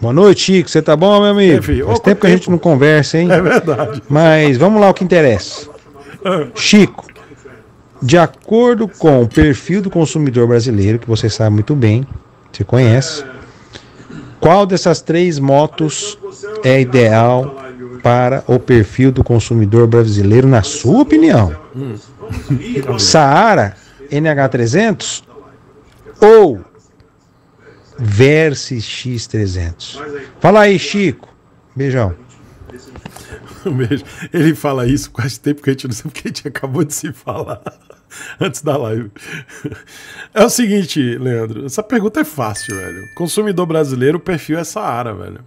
Boa noite, Chico. Você tá bom, meu amigo? É, Faz tempo que a gente não conversa, hein? É verdade. Mas vamos lá o que interessa. Ah. Chico, de acordo com o perfil do consumidor brasileiro, que você sabe muito bem, você conhece, qual dessas três motos é ideal para o perfil do consumidor brasileiro, na sua opinião? Hum. Saara NH300 ou Versys X300. Fala aí, Chico. Beijão. Um beijo. Ele fala isso quase tempo que a gente não sabe o que a gente acabou de se falar antes da live. É o seguinte, Leandro, essa pergunta é fácil, velho. Consumidor brasileiro, o perfil é Saara, velho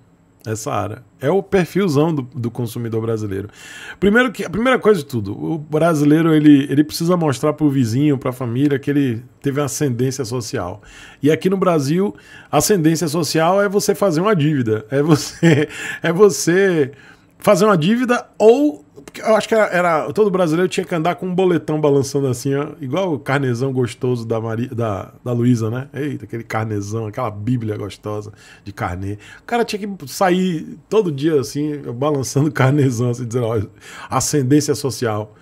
essa área. É o perfilzão do, do consumidor brasileiro. Primeiro que, a primeira coisa de tudo, o brasileiro ele, ele precisa mostrar para o vizinho, para a família, que ele teve uma ascendência social. E aqui no Brasil, ascendência social é você fazer uma dívida, é você, é você fazer uma dívida ou. Eu acho que era, era, Todo brasileiro tinha que andar com um boletão balançando assim, ó, igual o carnezão gostoso da, Maria, da, da Luísa, né? Eita, aquele carnezão, aquela bíblia gostosa de carnê. O cara tinha que sair todo dia assim, balançando carnezão, assim, dizendo, ó, ascendência social.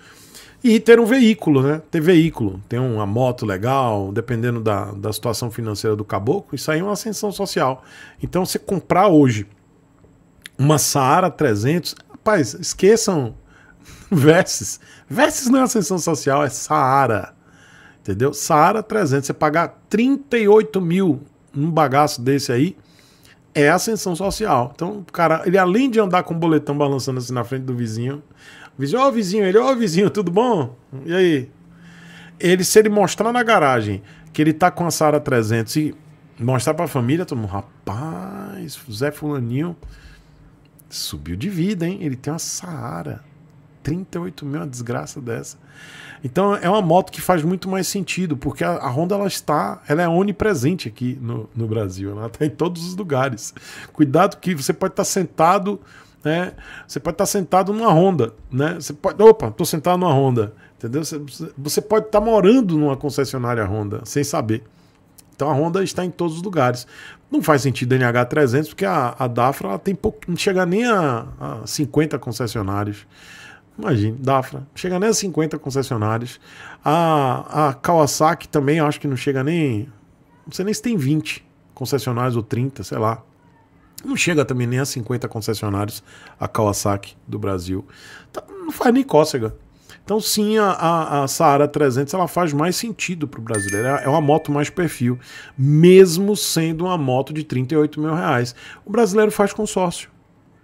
E ter um veículo, né? Ter veículo, ter uma moto legal, dependendo da, da situação financeira do caboclo, isso aí é uma ascensão social. Então, você comprar hoje uma Saara 300. Rapaz, esqueçam Versus. Versus não é ascensão social, é Saara. Entendeu? Saara 300. Você pagar 38 mil num bagaço desse aí é ascensão social. Então, o cara, ele além de andar com o boletão balançando assim na frente do vizinho, o vizinho, ó, oh, vizinho, ele, ó, oh, vizinho, tudo bom? E aí? Ele, se ele mostrar na garagem que ele tá com a Saara 300 e mostrar pra família, todo mundo, rapaz, Zé Fulaninho Subiu de vida, hein? Ele tem uma Saara. 38 mil, uma desgraça dessa. Então é uma moto que faz muito mais sentido, porque a, Honda ela está, ela é onipresente aqui no, no Brasil, ela está em todos os lugares. Cuidado que você pode estar tá sentado, né? Você pode estar tá sentado numa Honda, né? Você pode, opa, estou sentado numa Honda, entendeu? Você, você pode estar tá morando numa concessionária Honda sem saber. Então a Honda está em todos os lugares. Não faz sentido a NH300, porque a, a Dafra tem pouco, não chega nem a, a 50 concessionários. Imagina, Dafra, chega nem a 50 concessionários. A, a Kawasaki também acho que não chega nem. Não sei nem se tem 20 concessionários ou 30, sei lá. Não chega também nem a 50 concessionários a Kawasaki do Brasil. Tá, não faz nem cócega. Então sim, a, a, a Saara 300 ela faz mais sentido para o brasileiro. É, é uma moto mais perfil, mesmo sendo uma moto de 38 mil reais. O brasileiro faz consórcio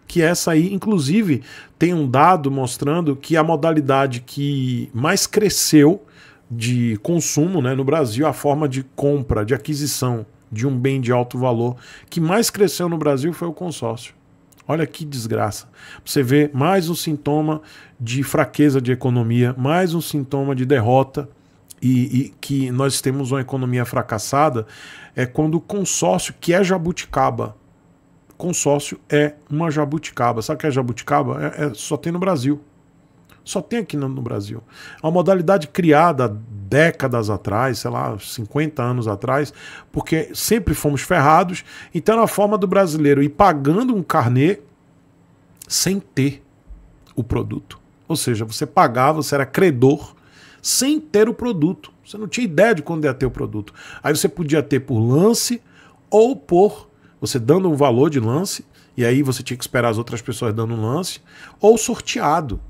que é essa aí, inclusive, tem um dado mostrando que a modalidade que mais cresceu de consumo né, no Brasil, a forma de compra, de aquisição de um bem de alto valor, que mais cresceu no Brasil foi o consórcio. Olha que desgraça. Você vê mais um sintoma de fraqueza de economia, mais um sintoma de derrota. E, e, que nós temos uma economia fracassada é quando o consórcio, que é jabuticaba, consórcio é uma jabuticaba. Sabe o que é jabuticaba? É, é, só tem no Brasil. Só tem aqui no, no Brasil. É uma modalidade criada décadas atrás, sei lá, 50 anos atrás, porque sempre fomos ferrados. Então era a forma do brasileiro ir pagando um carnê sem ter o produto. Ou seja, você pagava, você era credor sem ter o produto. Você não tinha ideia de quando ia ter o produto. Aí você podia ter por lance ou por você dando um valor de lance, e aí você tinha que esperar as outras pessoas dando um lance, ou sorteado.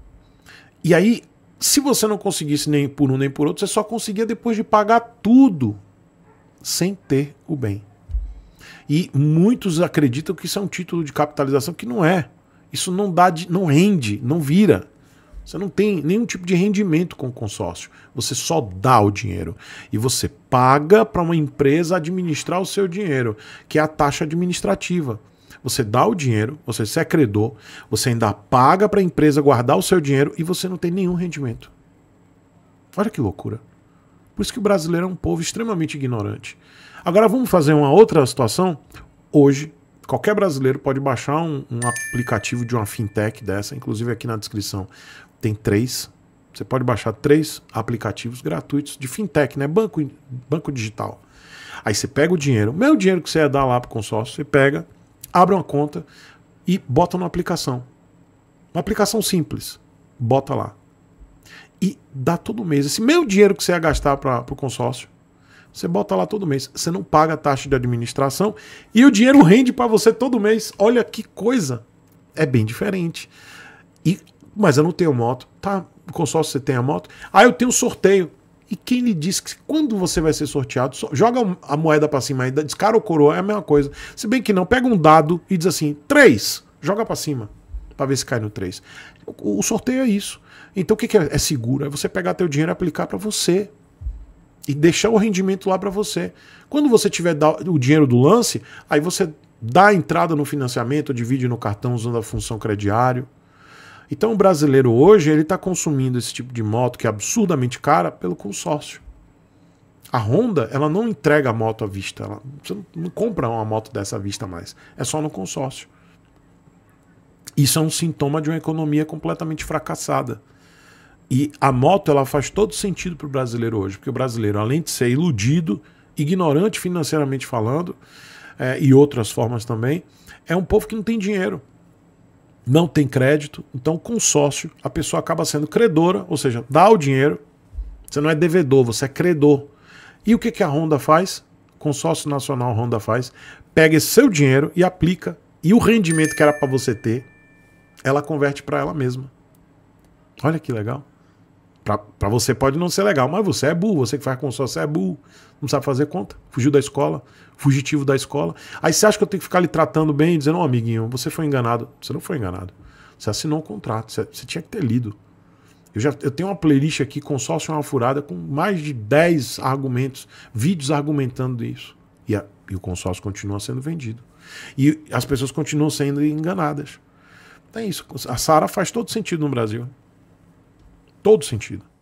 E aí, se você não conseguisse nem por um nem por outro, você só conseguia depois de pagar tudo sem ter o bem. E muitos acreditam que isso é um título de capitalização que não é. Isso não dá, de, não rende, não vira. Você não tem nenhum tipo de rendimento com o consórcio. Você só dá o dinheiro. E você paga para uma empresa administrar o seu dinheiro, que é a taxa administrativa. Você dá o dinheiro, você se é credor, você ainda paga para a empresa guardar o seu dinheiro e você não tem nenhum rendimento. Olha que loucura. Por isso que o brasileiro é um povo extremamente ignorante. Agora vamos fazer uma outra situação. Hoje, qualquer brasileiro pode baixar um, um aplicativo de uma fintech dessa, inclusive aqui na descrição tem três. Você pode baixar três aplicativos gratuitos de fintech, né? Banco, banco digital. Aí você pega o dinheiro, o meu dinheiro que você ia dar lá o consórcio, você pega, abre uma conta e bota numa aplicação. Uma aplicação simples. Bota lá. E dá todo mês. Esse meio dinheiro que você ia gastar para o consórcio, você bota lá todo mês. Você não paga a taxa de administração e o dinheiro rende para você todo mês. Olha que coisa. É bem diferente. E, mas eu não tenho moto. Tá, o consórcio você tem a moto. Ah, eu tenho sorteio. E quem lhe diz que quando você vai ser sorteado, joga a moeda para cima, e descara ou coroa, é a mesma coisa. Se bem que não, pega um dado e diz assim, três joga para cima, para ver se cai no três O, sorteio é isso. Então o que, que é, é seguro? É você pegar teu dinheiro e aplicar para você. E deixar o rendimento lá para você. Quando você tiver o dinheiro do lance, aí você dá entrada no financiamento, divide no cartão usando a função crediário. Então o brasileiro hoje ele está consumindo esse tipo de moto que é absurdamente cara pelo consórcio. A Honda ela não entrega a moto à vista, ela, você não compra uma moto dessa à vista mais, é só no consórcio. Isso é um sintoma de uma economia completamente fracassada. E a moto ela faz todo sentido para o brasileiro hoje, porque o brasileiro, além de ser iludido, ignorante financeiramente falando, é, e outras formas também, é um povo que não tem dinheiro não tem crédito, então consórcio, a pessoa acaba sendo credora, ou seja, dá o dinheiro, você não é devedor, você é credor. E o que, que a Honda faz? consórcio Nacional Honda faz? Pega esse seu dinheiro e aplica, e o rendimento que era para você ter, ela converte para ela mesma. Olha que legal. Para você pode não ser legal, mas você é burro, você que faz consórcio é burro, não sabe fazer conta, fugiu da escola, fugitivo da escola. Aí você acha que eu tenho que ficar lhe tratando bem, dizendo, oh, amiguinho, você foi enganado. Você não foi enganado. Você assinou um contrato, você, você tinha que ter lido. Eu, já, eu tenho uma playlist aqui, consórcio é uma furada, com mais de 10 argumentos, vídeos argumentando isso. E, a, e o consórcio continua sendo vendido. E as pessoas continuam sendo enganadas. Então é isso. A Sara faz todo sentido no Brasil todo sentido.